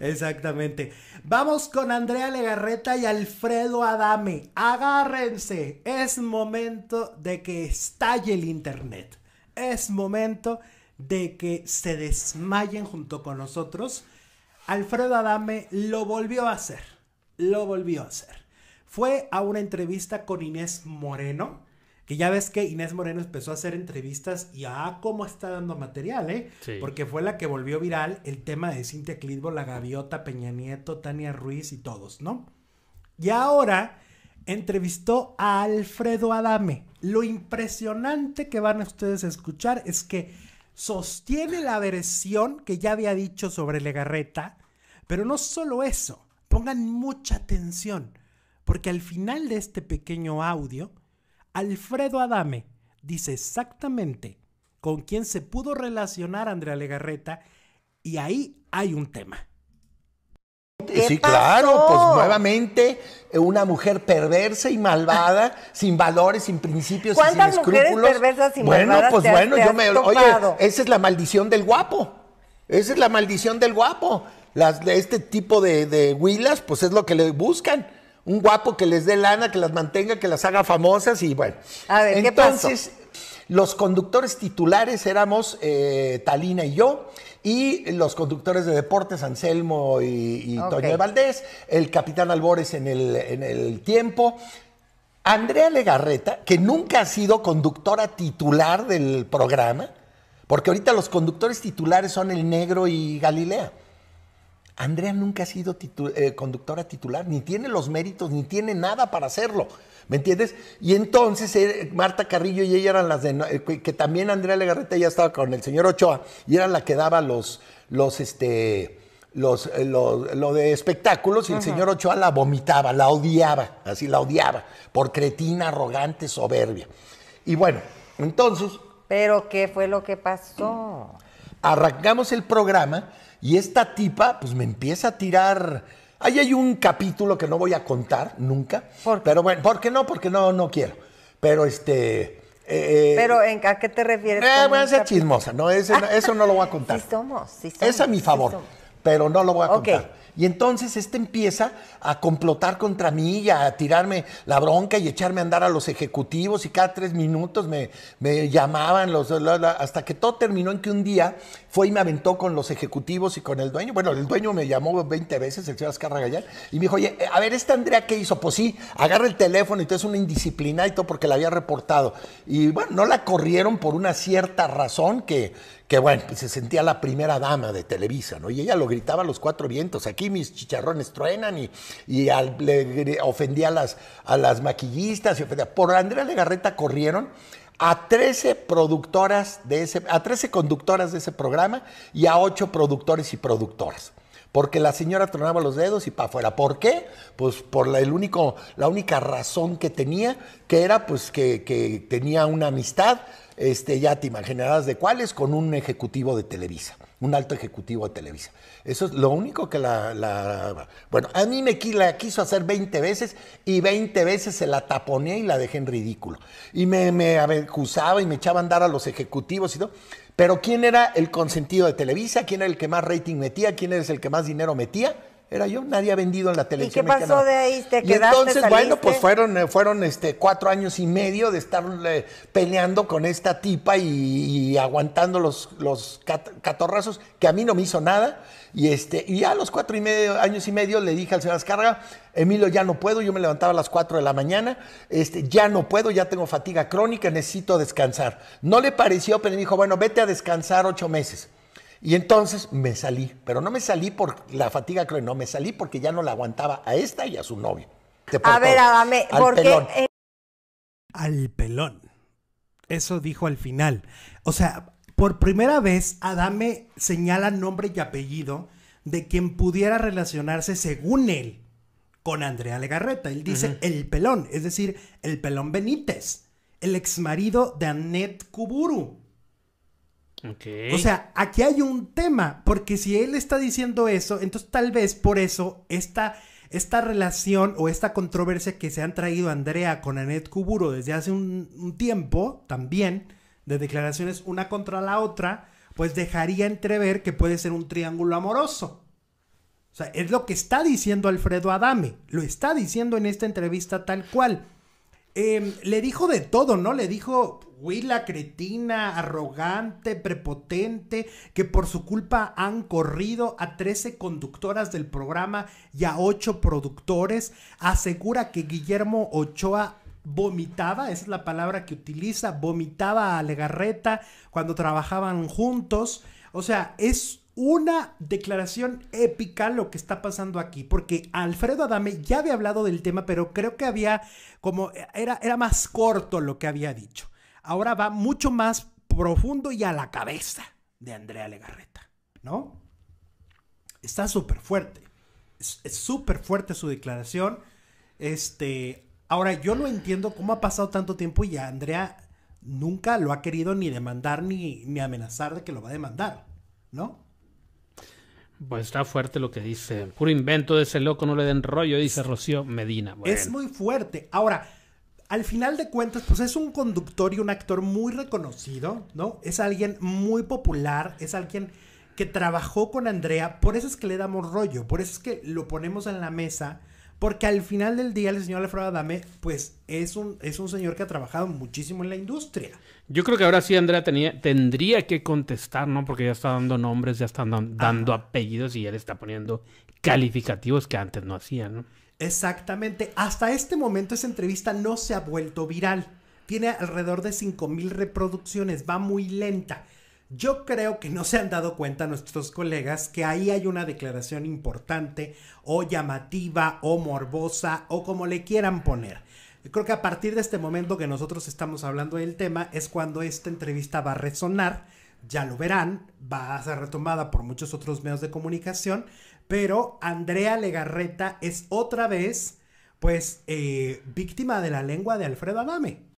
Exactamente. Vamos con Andrea Legarreta y Alfredo Adame. Agárrense. Es momento de que estalle el Internet. Es momento de que se desmayen junto con nosotros. Alfredo Adame lo volvió a hacer. Lo volvió a hacer. Fue a una entrevista con Inés Moreno que ya ves que Inés Moreno empezó a hacer entrevistas y ah, cómo está dando material, ¿eh? Porque fue la que volvió viral el tema de Cintia Clitbo, La Gaviota, Peña Nieto, Tania Ruiz y todos, ¿no? Y ahora entrevistó a Alfredo Adame. Lo impresionante que van a ustedes a escuchar es que sostiene la versión que ya había dicho sobre Legarreta, pero no solo eso, pongan mucha atención, porque al final de este pequeño audio Alfredo Adame dice exactamente con quién se pudo relacionar Andrea Legarreta y ahí hay un tema. Sí, claro, pues nuevamente eh, una mujer perversa y malvada, sin valores, sin principios, y sin escrúpulos. Perversas y bueno, pues bueno, yo me oye, esa es la maldición del guapo. Esa es la maldición del guapo. Las, este tipo de, de huilas, pues es lo que le buscan un guapo que les dé lana, que las mantenga, que las haga famosas y bueno. Entonces, los conductores titulares éramos eh, Talina y yo. Y los conductores de deportes, Anselmo y, Toño Valdés, el capitán Albores en el, en el tiempo, Andrea Legarreta, que nunca ha sido conductora titular del programa, porque ahorita los conductores titulares son el negro y Galilea. Andrea nunca ha sido eh, conductora titular, ni tiene los méritos, ni tiene nada para hacerlo. ¿Me entiendes? Y entonces eh, Marta Carrillo y ella eran las de, eh, que también Andrea Legarreta ya estaba con el señor Ochoa y era la que daba los, los, este, los, los lo de espectáculos y el señor Ochoa la vomitaba, la odiaba, así la odiaba, por cretina, arrogante, soberbia. Y bueno, entonces... Pero ¿qué fue lo que pasó? arrancamos el programa y esta tipa pues me empieza a tirar... Ahí hay un capítulo que no voy a contar nunca. Pero bueno, ¿por qué no? Porque no, no quiero. Pero este... Eh, eh, ¿Pero en, a qué te refieres? Eh, voy a ser chismosa, no, eso no lo voy a contar. sí somos, Es a mi favor pero no lo voy a contar. Y entonces este empieza a complotar contra mí y a tirarme la bronca y echarme a andar a los ejecutivos y cada tres minutos me, llamaban los, hasta que todo terminó en que un día fue y me aventó con los ejecutivos y con el dueño. Bueno, el dueño me llamó 20 veces, el señor Azcarra Gallán, y me dijo, oye, eh, a ver, ¿esta Andrea qué hizo? Pues sí, agarra el teléfono y tú es una indisciplina y todo porque la había reportado. Y bueno, no la corrieron por una cierta razón que, que bueno, pues, se sentía la primera dama de Televisa, ¿no? Y ella lo gritaba a los cuatro vientos, aquí mis chicharrones truenan y, le, ofendía a las, a las maquillistas y ofendía. Por Andrea Legarreta corrieron a 13 productoras de ese, a 13 conductoras de ese programa y a 8 productores y productoras. Porque la señora tronaba los dedos y para afuera. ¿Por qué? Pues por la, el único, la única razón que tenía, que era pues que, tenía una amistad, este, ya te imaginarás de cuáles, con un ejecutivo de Televisa, un alto ejecutivo de Televisa. Eso es lo único que la... bueno, a mí me la quiso hacer 20 veces y 20 veces se la taponé y la dejé en ridículo. Y me, me acusaba y me echaba a andar a los ejecutivos y todo. Pero ¿quién era el consentido de Televisa? ¿Quién era el que más rating metía? ¿Quién es el que más dinero metía? era yo, nadie ha vendido en la televisión. ¿Y qué pasó de ahí? ¿Te y quedaste, entonces, bueno, pues fueron, eh, fueron este, cuatro años y medio de estar eh, peleando con esta tipa y, aguantando los, los catorrazos, que a mí no me hizo nada. Y, este, y a los cuatro y medio, años y medio le dije al señor descarga, Emilio, ya no puedo, yo me levantaba a las cuatro de la mañana, este, ya no puedo, ya tengo fatiga crónica, necesito descansar. No le pareció, pero me dijo, bueno, vete a descansar ocho meses. Y entonces me salí, pero no me salí por la fatiga creo, no, me salí porque ya no la aguantaba a esta y a su novio. A ver, Adame, ¿por porque... Al pelón. Eso dijo al final. O sea, por primera vez Adame señala nombre y apellido de quien pudiera relacionarse según él con Andrea Legarreta. Él dice el pelón, es decir, el pelón Benítez, el exmarido de Annette Kuburu. O sea, aquí hay un tema, porque si él está diciendo eso, entonces tal vez por eso esta, esta relación o esta controversia que se han traído Andrea con Anet Kuburo desde hace un, un tiempo, también, de declaraciones una contra la otra, pues dejaría entrever que puede ser un triángulo amoroso. O sea, es lo que está diciendo Alfredo Adame, lo está diciendo en esta entrevista tal cual. Em, le dijo de todo, ¿no? Le dijo, Willa, cretina, arrogante, prepotente, que por su culpa han corrido a 13 conductoras del programa y a 8 productores, asegura que Guillermo Ochoa vomitaba, esa es la palabra que utiliza, vomitaba a Legarreta cuando trabajaban juntos. O sea, es una declaración épica lo que está pasando aquí, porque Alfredo Adame ya había hablado del tema, pero creo que había como era, era más corto lo que había dicho. Ahora va mucho más profundo y a la cabeza de Andrea Legarreta, ¿no? Está súper fuerte. Es súper fuerte su declaración. Este, ahora yo no entiendo cómo ha pasado tanto tiempo y Andrea nunca lo ha querido ni demandar ni, ni amenazar de que lo va a demandar, ¿no? Pues está fuerte lo que dice. Puro invento de ese loco, no le den rollo, dice Rocío Medina. Es muy fuerte. Ahora, al final de cuentas, pues es un conductor y un actor muy reconocido, ¿no? Es alguien muy popular, es alguien que trabajó con Andrea, por eso es que le damos rollo, por eso es que lo ponemos en la mesa porque al final del día, el señor Alfredo Adame, pues es un, es un señor que ha trabajado muchísimo en la industria. Yo creo que ahora sí Andrea tendría que contestar, ¿no? Porque ya está dando nombres, ya están dando apellidos y ya le está poniendo calificativos que antes no hacían, ¿no? Exactamente. Hasta este momento esa entrevista no se ha vuelto viral. Tiene alrededor de 5.000 reproducciones, va muy lenta. Yo creo que no se han dado cuenta nuestros colegas que ahí hay una declaración importante o llamativa o morbosa o como le quieran poner. Creo que a partir de este momento que nosotros estamos hablando del tema es cuando esta entrevista va a resonar, ya lo verán, va a ser retomada por muchos otros medios de comunicación, pero Andrea Legarreta es otra vez pues eh, víctima de la lengua de Alfredo Adame.